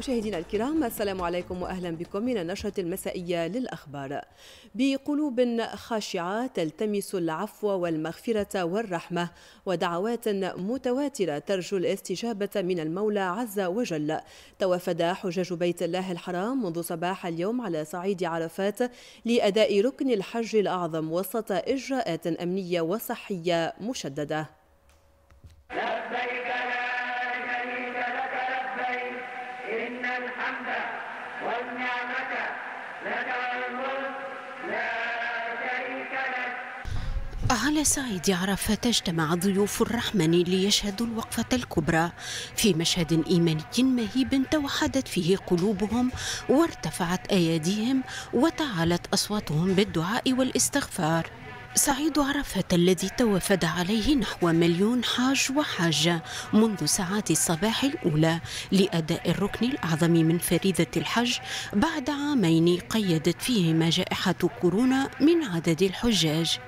مشاهدينا الكرام السلام عليكم واهلا بكم من النشره المسائيه للاخبار. بقلوب خاشعه تلتمس العفو والمغفره والرحمه ودعوات متواتره ترجو الاستجابه من المولى عز وجل. توافد حجاج بيت الله الحرام منذ صباح اليوم على صعيد عرفات لاداء ركن الحج الاعظم وسط اجراءات امنيه وصحيه مشدده. لبيك على صعيد عرفة اجتمع ضيوف الرحمن ليشهدوا الوقفة الكبرى في مشهد إيماني مهيب توحدت فيه قلوبهم وارتفعت أياديهم وتعالت أصواتهم بالدعاء والاستغفار سعيد عرفة الذي توافد عليه نحو مليون حاج وحاجة منذ ساعات الصباح الأولى لأداء الركن الأعظم من فريضة الحج بعد عامين قيدت فيهما جائحة كورونا من عدد الحجاج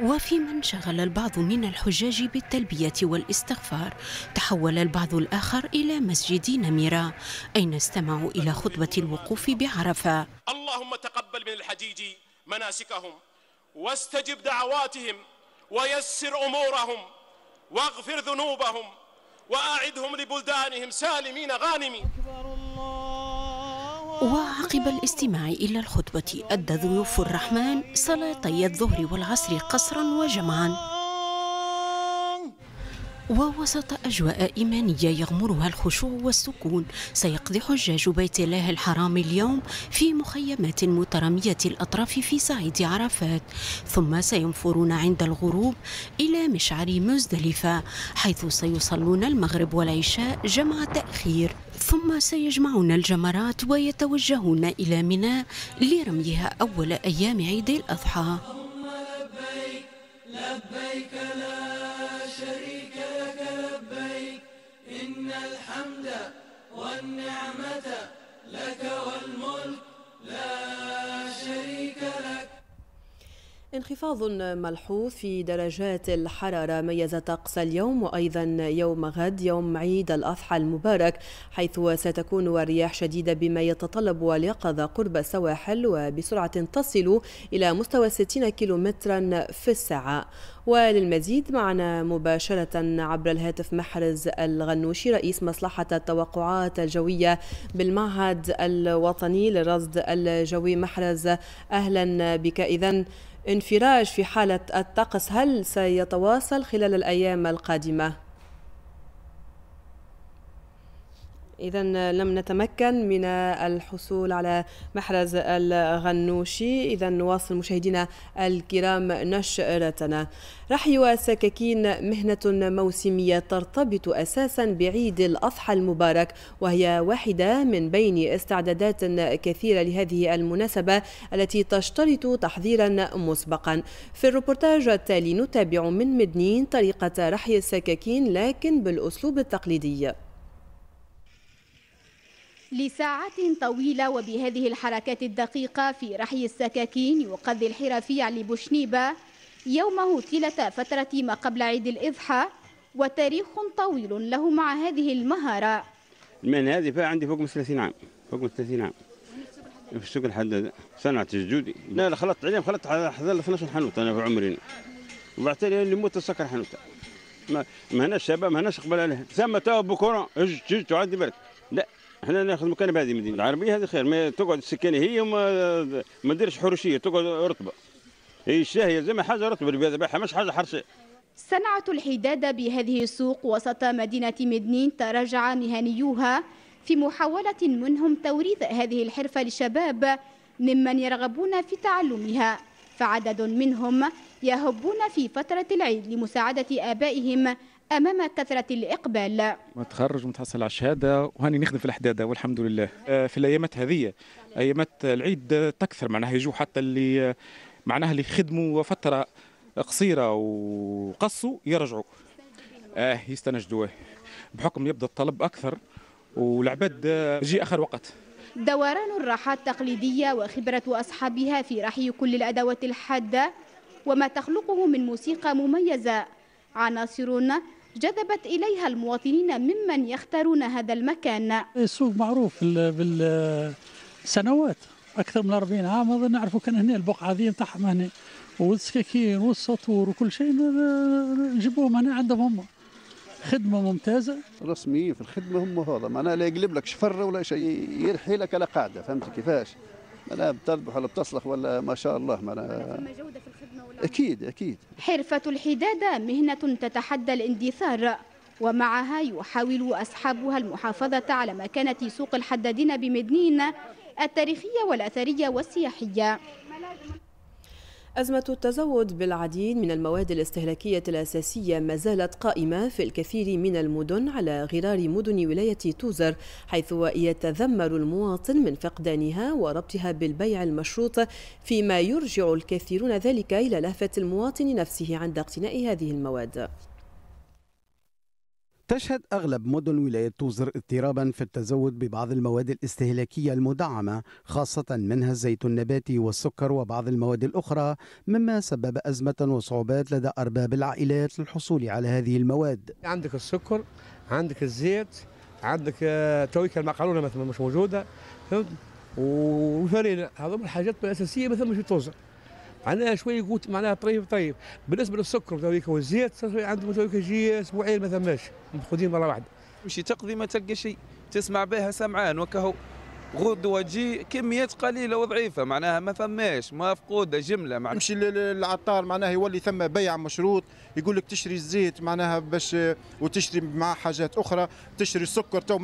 وفيما انشغل البعض من الحجاج بالتلبية والاستغفار تحول البعض الآخر إلى مسجد نميرة أين استمعوا إلى خطبة الوقوف بعرفة اللهم تقبل من الحجيج مناسكهم واستجب دعواتهم ويسر أمورهم واغفر ذنوبهم وأعدهم لبلدانهم سالمين غانمين وعقب الاستماع إلى الخطبة أدى ضيوف الرحمن صلاتي الظهر والعصر قصرا وجمعا ووسط أجواء إيمانية يغمرها الخشوع والسكون سيقضي حجاج بيت الله الحرام اليوم في مخيمات مترامية الأطراف في صعيد عرفات ثم سينفرون عند الغروب إلى مشعر مزدلفة حيث سيصلون المغرب والعشاء جمع تأخير ثم سيجمعون الجمرات ويتوجهون إلى ميناء لرميها أول أيام عيد الأضحى لبيك لا شريك لك لبيك إن الحمد والنعمة لك والملك لا انخفاض ملحوظ في درجات الحرارة ميز طقس اليوم وأيضا يوم غد يوم عيد الأضحى المبارك حيث ستكون الرياح شديدة بما يتطلب اليقظة قرب السواحل وبسرعة تصل إلى مستوى 60 كيلومترا في الساعة وللمزيد معنا مباشرة عبر الهاتف محرز الغنوشي رئيس مصلحة التوقعات الجوية بالمعهد الوطني للرصد الجوي محرز أهلا بك إذا انفراج في حالة الطقس هل سيتواصل خلال الأيام القادمة؟ إذا لم نتمكن من الحصول على محرز الغنوشي إذا نواصل مشاهدينا الكرام نشرتنا رحي السكاكين مهنة موسمية ترتبط أساسا بعيد الأضحى المبارك وهي واحدة من بين استعدادات كثيرة لهذه المناسبة التي تشترط تحضيرا مسبقا في الروبورتاج التالي نتابع من مدنين طريقة رحي السكاكين لكن بالأسلوب التقليدي لساعات طويلة وبهذه الحركات الدقيقة في رحي السكاكين يقضي الحرفي علي بوشنيبة يومه طيلة فترة ما قبل عيد الإضحى وتاريخ طويل له مع هذه المهارة من هذه فيها عندي فوق من 30 عام فوق من 30 عام في السوق الحداد صنعة الجودي لا لا خلطت عليهم خلطت على حذر 12 حنوت انا في عمري وبعدين لي اللي موت سكر حنوت ما هناش شباب ما هناش قبل عليها تسمى تو بكره هج تعدي بالك احنا ناخذ مكان بهذه المدينه العربيه هذه خير ما تقعد السكانيه هي وما ما نديرش حروشيه تقعد رطبه هي الشاهيه ما حاجه رطبه اللي ذبحها مش حاجه حرشه صنعة الحدادة بهذه السوق وسط مدينة مدنين تراجع مهنيوها في محاولة منهم توريث هذه الحرفة للشباب ممن يرغبون في تعلمها فعدد منهم يهبون في فترة العيد لمساعدة آبائهم امام كثره الاقبال متخرج ومتحصل على الشهاده وهاني نخدم في الحداده والحمد لله آه، في الايامات هذه ايامات العيد تكثر معناها يجوا حتى اللي معناها اللي خدموا فتره قصيره وقصوا يرجعوا اه يستنجدوه بحكم يبدا الطلب اكثر والعباد آه، يجي اخر وقت دوران الراحات التقليدية وخبرة أصحابها في رحي كل الأدوات الحادة وما تخلقه من موسيقى مميزة عناصر جذبت إليها المواطنين ممن يختارون هذا المكان إيه، السوق معروف بالسنوات أكثر من 40 عام هذا نعرفوا كان هنا البقعة هذه نتاعهم هنا والسكاكين والسطور وكل شيء نجيبوهم هنا عندهم هم خدمة ممتازة رسميين في الخدمة هم هذا معناها لا يقلب لك شفرة ولا شيء يرحي لك على قاعدة فهمت كيفاش معناها بتربح ولا بتصلح ولا ما شاء الله معناها ثم جوده في الخدمه ولا اكيد اكيد حرفه الحداده مهنه تتحدى الاندثار ومعها يحاول اصحابها المحافظه على مكانه سوق الحدادين بمدنين التاريخيه والاثريه والسياحيه أزمة التزود بالعديد من المواد الاستهلاكية الأساسية ما زالت قائمة في الكثير من المدن على غرار مدن ولاية توزر حيث يتذمر المواطن من فقدانها وربطها بالبيع المشروط فيما يرجع الكثيرون ذلك إلى لهفة المواطن نفسه عند اقتناء هذه المواد تشهد أغلب مدن ولاية توزر اضطرابا في التزود ببعض المواد الاستهلاكية المدعمة خاصة منها الزيت النباتي والسكر وبعض المواد الأخرى مما سبب أزمة وصعوبات لدى أرباب العائلات للحصول على هذه المواد عندك السكر عندك الزيت عندك آه، تويك المعقلونه مثلا مش موجوده فهمت وفرينه هذول الحاجات الاساسيه مثلا مش في توزر معناها شويه قوت معناها طريف طيب بالنسبه للسكر تويك والزيت عندهم تويك يجي اسبوعين ما ثماش مخذين مره واحده مشي تقضي ما تلقى شيء تسمع بها سمعان وكهو غدوه وجي كميات قليله وضعيفه معناها ما فماش مفقوده جمله معناها تمشي للعطار معناها يولي ثم بيع مشروط يقول لك تشري الزيت معناها باش وتشري مع حاجات اخرى تشري السكر تو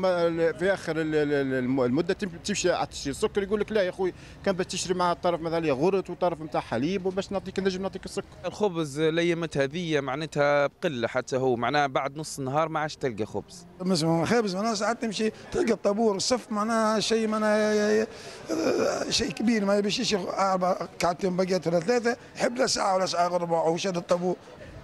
في اخر المده تمشي تشري السكر يقول لك لا يا اخوي كان باش تشري مع الطرف مثلا غرت وطرف نتاع حليب وباش نعطيك نجم نعطيك السكر الخبز الايامات هذه معناتها بقله حتى هو معناها بعد نص النهار ما عادش تلقى خبز خبز معناها ساعات تمشي تلقى الطابور الصف معناها شيء معناها شيء كبير ما يمشيش اربع كعبتين بقيت ولا ثلاثه يحب لا ساعه ولا ساعه ربع هو شاد الطابو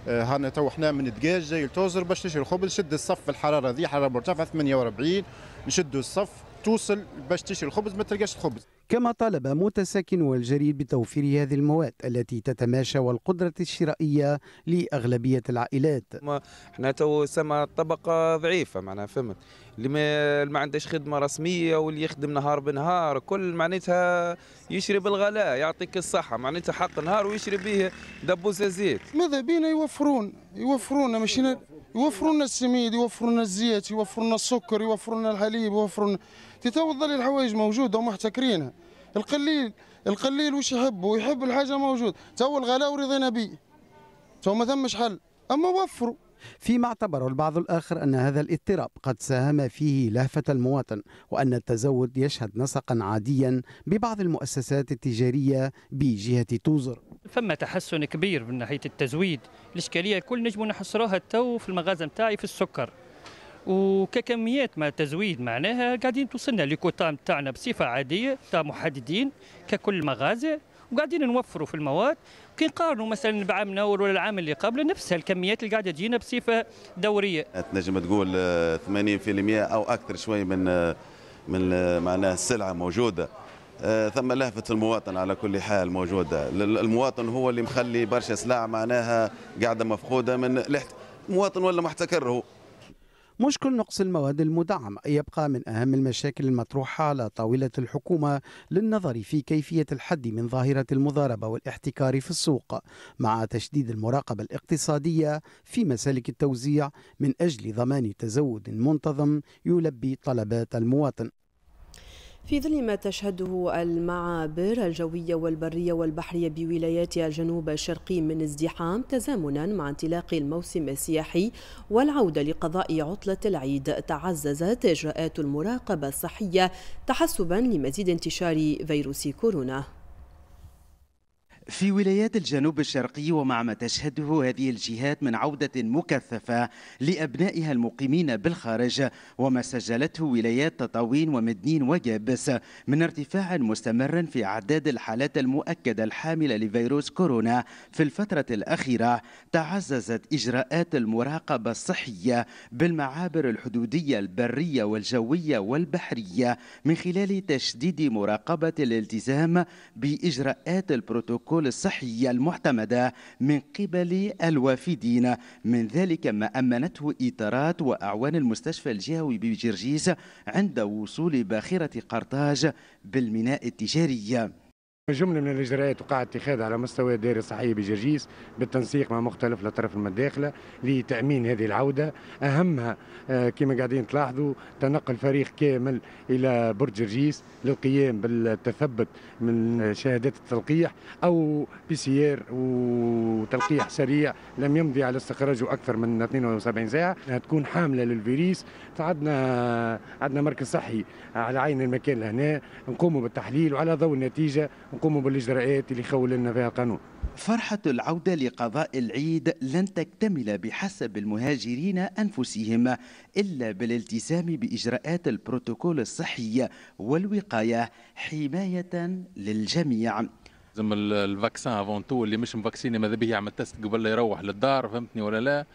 آه، هانا تو حنا من الدجاج جاي لتوزر باش نشري الخبز شد الصف الحراره ذي حراره مرتفعه 48 نشدوا الصف توصل باش تشري الخبز ما تلقاش الخبز كما طالب متساكن والجريد بتوفير هذه المواد التي تتماشى والقدرة الشرائية لأغلبية العائلات ما احنا تو سما طبقة ضعيفة معناها فهمت اللي ما, ما خدمه رسميه واللي يخدم نهار بنهار كل معناتها يشري بالغلاء يعطيك الصحه معناتها حق نهار ويشري به دبوسه زيت ماذا بينا يوفرون يوفرون ماشي يوفروا لنا السميد يوفروا لنا الزيت يوفروا لنا السكر يوفروا لنا الحليب يوفروا لنا تتوضل الحوايج موجوده ومحتكرينها القليل القليل واش يحب ويحب الحاجه موجود تو الغلاء ورضينا به تو ما ثمش حل اما وفروا فيما اعتبره البعض الآخر أن هذا الاضطراب قد ساهم فيه لهفة المواطن وأن التزود يشهد نسقا عاديا ببعض المؤسسات التجارية بجهة توزر فما تحسن كبير من ناحية التزويد الإشكالية الكل نجموا نحصروها تو في المغازم تاعي في السكر وككميات ما تزويد معناها قاعدين توصلنا لكوتا نتاعنا بصفه عاديه تاع محددين ككل مغازي وقاعدين نوفروا في المواد كي نقارنوا مثلا بعامنا ولا العام اللي قبله نفس الكميات اللي قاعده تجينا بصفه دوريه تنجم تقول 80% او اكثر شوي من من معناها السلعه موجوده ثم لهفة المواطن على كل حال موجودة المواطن هو اللي مخلي برشا سلع معناها قاعدة مفقودة من مواطن ولا محتكر هو مشكل نقص المواد المدعمة يبقى من أهم المشاكل المطروحة على طاولة الحكومة للنظر في كيفية الحد من ظاهرة المضاربة والاحتكار في السوق مع تشديد المراقبة الاقتصادية في مسالك التوزيع من أجل ضمان تزود منتظم يلبي طلبات المواطن في ظل ما تشهده المعابر الجوية والبرية والبحرية بولايات الجنوب الشرقي من ازدحام تزامنا مع انطلاق الموسم السياحي والعودة لقضاء عطلة العيد تعززت إجراءات المراقبة الصحية تحسبا لمزيد انتشار فيروس كورونا في ولايات الجنوب الشرقي ومع ما تشهده هذه الجهات من عودة مكثفة لأبنائها المقيمين بالخارج وما سجلته ولايات تطاوين ومدنين وجابس من ارتفاع مستمر في أعداد الحالات المؤكدة الحاملة لفيروس كورونا في الفترة الأخيرة تعززت إجراءات المراقبة الصحية بالمعابر الحدودية البرية والجوية والبحرية من خلال تشديد مراقبة الالتزام بإجراءات البروتوكول الحلول الصحية المعتمدة من قبل الوافدين من ذلك ما أمنته إطارات وأعوان المستشفى الجهوي بجرجيس عند وصول باخرة قرطاج بالميناء التجاري جملة من الإجراءات وقع اتخاذها على مستوى الدائرة الصحية بجرجيس بالتنسيق مع مختلف الأطراف المداخلة لتأمين هذه العودة أهمها آه، كما قاعدين تلاحظوا تنقل فريق كامل إلى برج جرجيس للقيام بالتثبت من شهادات التلقيح أو بي سي ار وتلقيح سريع لم يمضي على استخراجه أكثر من 72 ساعة تكون حاملة للفيروس فعندنا عندنا مركز صحي على عين المكان لهنا نقوموا بالتحليل وعلى ضوء النتيجة وقوموا بالاجراءات اللي خول لنا فيها القانون فرحة العودة لقضاء العيد لن تكتمل بحسب المهاجرين أنفسهم إلا بالالتزام بإجراءات البروتوكول الصحي والوقاية حماية للجميع لازم الفاكسان افون تو اللي مش مفاكسيني ماذا به يعمل تست قبل لا يروح للدار فهمتني ولا لا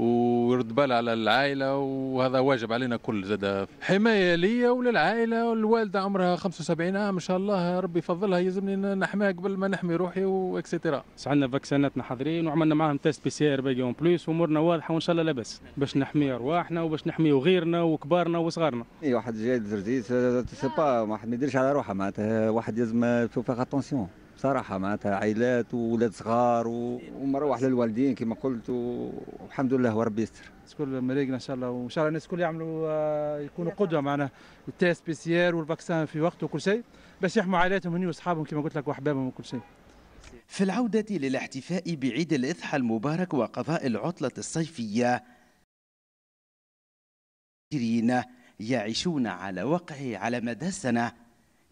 ويرد بال على العائلة وهذا واجب علينا كل زاد حماية لي وللعائلة والوالدة عمرها 75 عام إن شاء الله ربي يفضلها يلزمني نحميها قبل ما نحمي روحي وإكسيتيرا. عندنا فاكسيناتنا حاضرين وعملنا معاهم تيست بي سي ار باقي اون بليس وامورنا واضحة وإن شاء الله لاباس باش نحمي أرواحنا وباش نحمي غيرنا وكبارنا وصغارنا. أي واحد جاي جديد سي با ما يديرش على روحه معناتها واحد لازم تشوف اتونسيون. بصراحه معناتها عائلات واولاد صغار و... ومروح للوالدين كما قلت والحمد لله وربي يستر كل مريقنا ان شاء الله وان شاء الله الناس الكل يعملوا آه، يكونوا قدوه معنا التيست بي سي ار والفاكسان في وقته وكل شيء باش يحموا عائلاتهم هني واصحابهم كما قلت لك واحبابهم وكل شيء في العودة للاحتفاء بعيد الإضحى المبارك وقضاء العطلة الصيفية يعيشون على وقعه على مدى السنة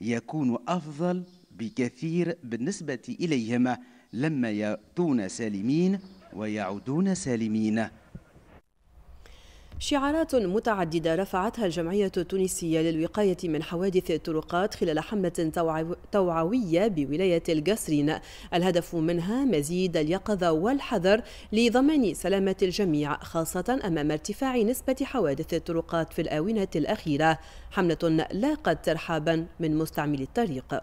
يكون أفضل بكثير بالنسبة إليهم لما يأتون سالمين ويعودون سالمين شعارات متعددة رفعتها الجمعية التونسية للوقاية من حوادث الطرقات خلال حملة توعوية بولاية القصرين الهدف منها مزيد اليقظة والحذر لضمان سلامة الجميع خاصة أمام ارتفاع نسبة حوادث الطرقات في الآونة الأخيرة حملة لاقت ترحابا من مستعملي الطريق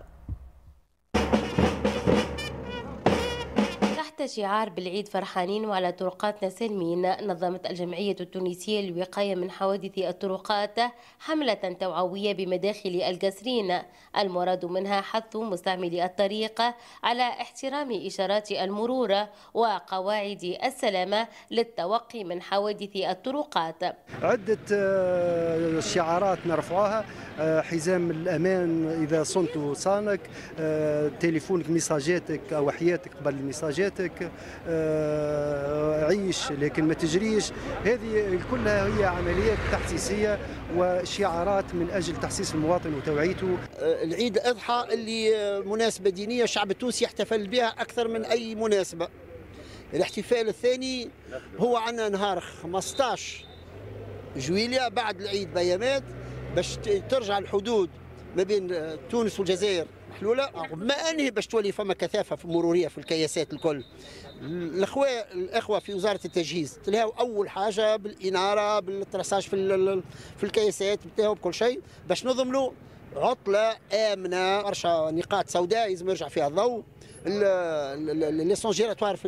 شعار بالعيد فرحانين وعلى طرقاتنا سالمين نظمت الجمعية التونسية للوقاية من حوادث الطرقات حملة توعوية بمداخل القصرين المراد منها حث مستعملي الطريق على احترام إشارات المرور وقواعد السلامة للتوقي من حوادث الطرقات عدة آه، شعارات نرفعها آه، حزام الأمان إذا صنت صانك آه، تليفونك ميساجاتك أو حياتك قبل ميساجاتك لك آه، عيش لكن ما تجريش هذه كلها هي عمليات تحسيسية وشعارات من أجل تحسيس المواطن وتوعيته آه، العيد الأضحى اللي آه، مناسبة دينية الشعب التونسي يحتفل بها أكثر من أي مناسبة الاحتفال الثاني هو عندنا نهار 15 جويليا بعد العيد بيامات باش ترجع الحدود ما بين تونس والجزائر محلوله رغم انهي باش تولي فما كثافه في مروريه في الكياسات الكل الاخوه الاخوه في وزاره التجهيز تلهاو اول حاجه بالاناره بالترساج في في الكياسات تلهاو بكل شيء باش نضمنوا عطله امنه برشا نقاط سوداء لازم يرجع فيها الضوء لي سونجيراتوار في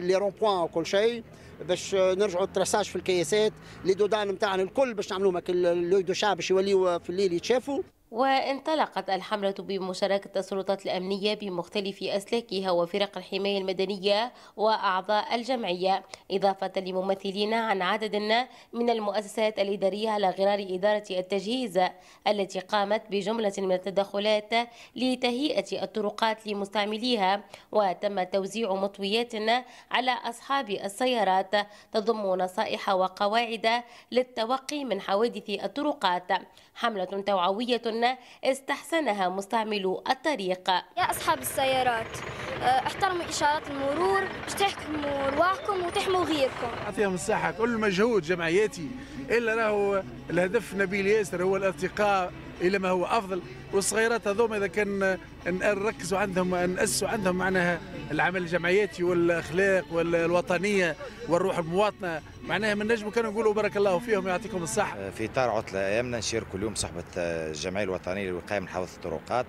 لي رون بوان وكل شيء باش نرجعوا التراساج في الكياسات لي دودان نتاعنا الكل باش نعملوهم لوي دو شاب باش يوليو في الليل يتشافوا وانطلقت الحملة بمشاركة السلطات الأمنية بمختلف أسلاكها وفرق الحماية المدنية وأعضاء الجمعية إضافة لممثلين عن عدد من المؤسسات الإدارية على غرار إدارة التجهيز التي قامت بجملة من التدخلات لتهيئة الطرقات لمستعمليها وتم توزيع مطويات على أصحاب السيارات تضم نصائح وقواعد للتوقي من حوادث الطرقات حملة توعوية استحسنها مستعملو الطريق يا أصحاب السيارات آه، احترموا إشارات المرور مش تحكموا رواحكم وتحموا غيركم أعطيهم الصحة كل مجهود جمعياتي إلا راهو الهدف نبيل ياسر هو الارتقاء إلى ما هو أفضل والصغيرات هذوما اذا كان نركزوا عندهم ناسسوا عندهم معناها العمل الجمعياتي والاخلاق والوطنيه والروح المواطنه معناها من نجم كانوا نقولوا بارك الله فيهم يعطيكم الصحه في اطار عطله ايامنا كل اليوم صحبه الجمعيه الوطنيه للوقايه من حوادث الطرقات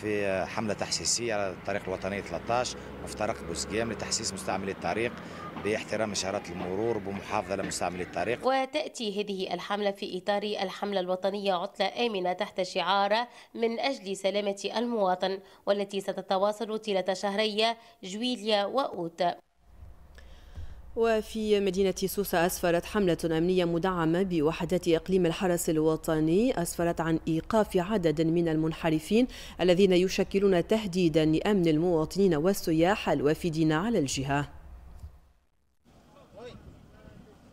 في حملة تحسيسية على الطريق الوطني 13 مفترق بوزقيام لتحسيس مستعملي الطريق باحترام إشارات المرور بمحافظة لمستعملي الطريق وتأتي هذه الحملة في إطار الحملة الوطنية عطلة آمنة تحت شعار من أجل سلامة المواطن والتي ستتواصل طيلة شهري جويليا وأوت وفي مدينة سوسة أسفرت حملة أمنية مدعمة بوحدات إقليم الحرس الوطني أسفرت عن إيقاف عدد من المنحرفين الذين يشكلون تهديدا لأمن المواطنين والسياح الوافدين على الجهة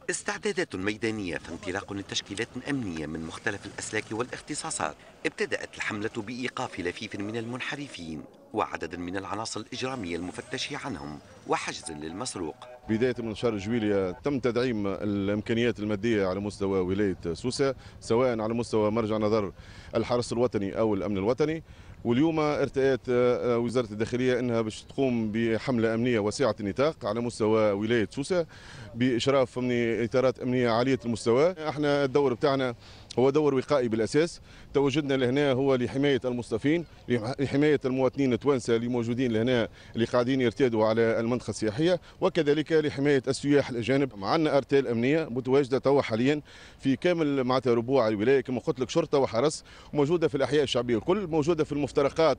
استعدادات ميدانية فانطلاق لتشكيلات أمنية من مختلف الأسلاك والاختصاصات ابتدأت الحملة بإيقاف لفيف من المنحرفين وعدد من العناصر الإجرامية المفتشة عنهم وحجز للمسروق بداية من شهر جويلية تم تدعيم الإمكانيات المادية على مستوى ولاية سوسة سواء على مستوى مرجع نظر الحرس الوطني أو الأمن الوطني واليوم ارتأت آه، وزارة الداخلية أنها باش تقوم بحملة أمنية واسعة النطاق على مستوى ولاية سوسة بإشراف من إطارات أمنية عالية المستوى احنا الدور بتاعنا هو دور وقائي بالأساس تواجدنا لهنا هو لحمايه المصطفين لحمايه المواطنين التوانسه اللي موجودين لهنا اللي قاعدين يرتادوا على المنطقه السياحيه وكذلك لحمايه السياح الاجانب معنا ارتال امنيه متواجده توا حاليا في كامل معناتها ربوع الولايه كما قلت لك شرطه وحرس موجوده في الاحياء الشعبيه الكل موجوده في المفترقات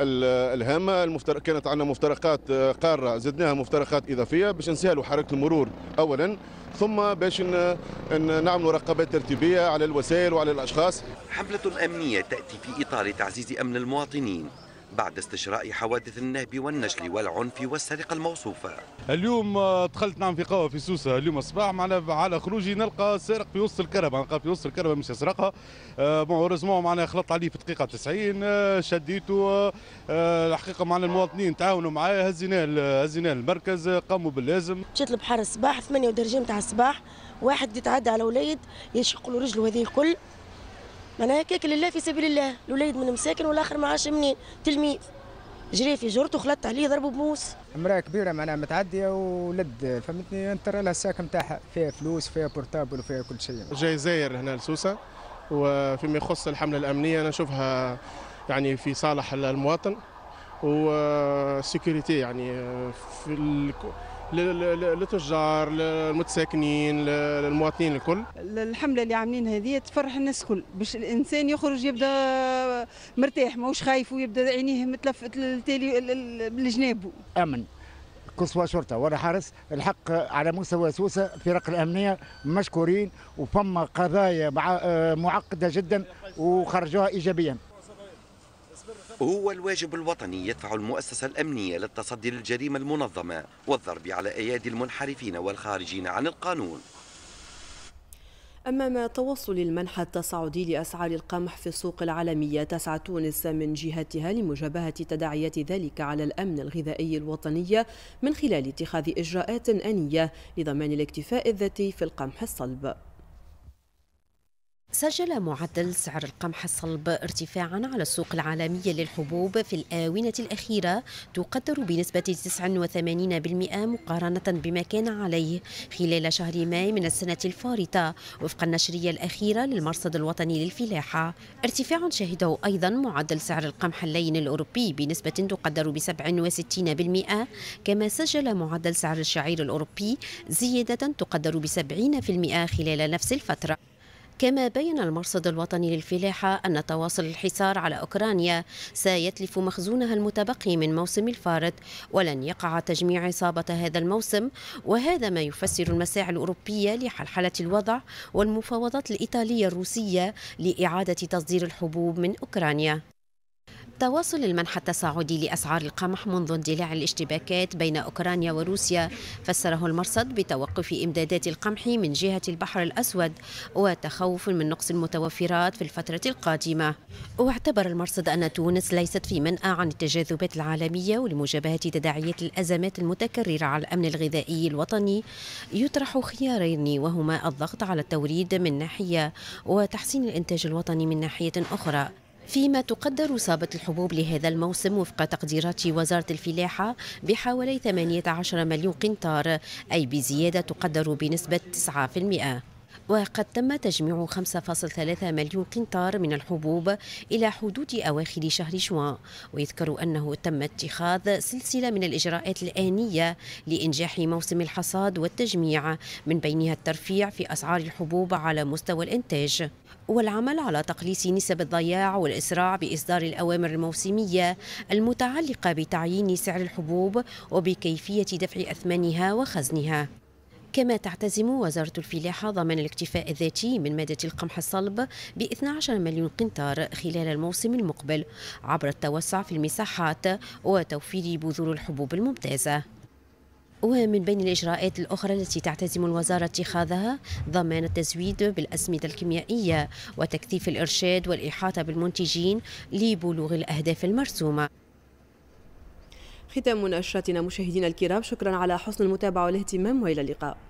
الهامه المفترق كانت عندنا مفترقات آه، قاره زدناها مفترقات اضافيه باش نسهلوا حركه المرور اولا ثم باش نعملوا رقابات ترتيبيه على الوسائل وعلى الاشخاص حمله الأمنية تأتي في إطار تعزيز أمن المواطنين بعد استشراء حوادث النهب والنشل والعنف والسرقة الموصوفة اليوم آه، دخلت نعم في قهوة في سوسة اليوم الصباح معنا على خروجي نلقى سارق في وسط الكربة نلقى في وسط الكربة مش يسرقها آه، مهورزمون معنا خلطت عليه في دقيقة 90 آه، شديته الحقيقة معنا المواطنين تعاونوا معايا هزيناه هزيناه المركز قاموا باللازم مشيت البحر الصباح 8 ودرجة نتاع الصباح واحد يتعدى على وليد يشق له رجله هذه الكل معناها هكاك لله في سبيل الله الوليد من مساكن والاخر ما عاش منين تلميذ جري في جرته خلطت عليه ضرب بموس امراه كبيره معناها متعديه ولد فهمتني ترى لها الساك نتاعها فيها فلوس فيها بورتابل وفيها كل شيء جاي زاير هنا لسوسه وفيما يخص الحمله الامنيه انا نشوفها يعني في صالح المواطن والسكيورتي يعني في للتجار للمتساكنين للمواطنين الكل الحمله اللي عاملين هذه تفرح الناس الكل باش الانسان يخرج يبدا مرتاح ماهوش خايف ويبدا عينيه متلفت للتالي لجنابه امن قصوى شرطه ولا حرس الحق على مستوى سوسه الفرق الامنيه مشكورين وفما قضايا آه، معقده جدا وخرجوها ايجابيا هو الواجب الوطني يدفع المؤسسة الأمنية للتصدي للجريمة المنظمة والضرب على أيادي المنحرفين والخارجين عن القانون أمام توصل المنح التصاعدي لأسعار القمح في السوق العالمية تسعى تونس من جهتها لمجابهة تداعيات ذلك على الأمن الغذائي الوطني من خلال اتخاذ إجراءات أنية لضمان الاكتفاء الذاتي في القمح الصلب سجل معدل سعر القمح الصلب ارتفاعا على السوق العالمية للحبوب في الآونة الأخيرة تقدر بنسبة 89% مقارنة بما كان عليه خلال شهر ماي من السنة الفارطة وفق النشرية الأخيرة للمرصد الوطني للفلاحة ارتفاع شهده أيضا معدل سعر القمح اللين الأوروبي بنسبة تقدر ب 67% كما سجل معدل سعر الشعير الأوروبي زيادة تقدر ب 70% خلال نفس الفترة كما بين المرصد الوطني للفلاحة أن تواصل الحصار على أوكرانيا سيتلف مخزونها المتبقي من موسم الفارط ولن يقع تجميع عصابة هذا الموسم وهذا ما يفسر المساعي الأوروبية لحلحلة الوضع والمفاوضات الإيطالية الروسية لإعادة تصدير الحبوب من أوكرانيا تواصل المنح التصاعدي لأسعار القمح منذ اندلاع الاشتباكات بين أوكرانيا وروسيا فسره المرصد بتوقف إمدادات القمح من جهة البحر الأسود وتخوف من نقص المتوفرات في الفترة القادمة واعتبر المرصد أن تونس ليست في منأى عن التجاذبات العالمية ولمجابهة تداعيات الأزمات المتكررة على الأمن الغذائي الوطني يطرح خيارين وهما الضغط على التوريد من ناحية وتحسين الإنتاج الوطني من ناحية أخرى فيما تقدر صابة الحبوب لهذا الموسم وفق تقديرات وزارة الفلاحة بحوالي 18 مليون قنطار أي بزيادة تقدر بنسبة 9%. وقد تم تجميع 5.3 مليون قنطار من الحبوب إلى حدود أواخر شهر جوان ويذكر أنه تم اتخاذ سلسلة من الإجراءات الآنية لإنجاح موسم الحصاد والتجميع من بينها الترفيع في أسعار الحبوب على مستوى الإنتاج والعمل على تقليص نسب الضياع والإسراع بإصدار الأوامر الموسمية المتعلقة بتعيين سعر الحبوب وبكيفية دفع أثمانها وخزنها كما تعتزم وزارة الفلاحة ضمان الاكتفاء الذاتي من مادة القمح الصلب ب 12 مليون قنطار خلال الموسم المقبل عبر التوسع في المساحات وتوفير بذور الحبوب الممتازة ومن بين الإجراءات الأخرى التي تعتزم الوزارة اتخاذها ضمان التزويد بالأسمدة الكيميائية وتكثيف الإرشاد والإحاطة بالمنتجين لبلوغ الأهداف المرسومة ختام نشرتنا مشاهدينا الكرام شكرا على حسن المتابعة والاهتمام وإلى اللقاء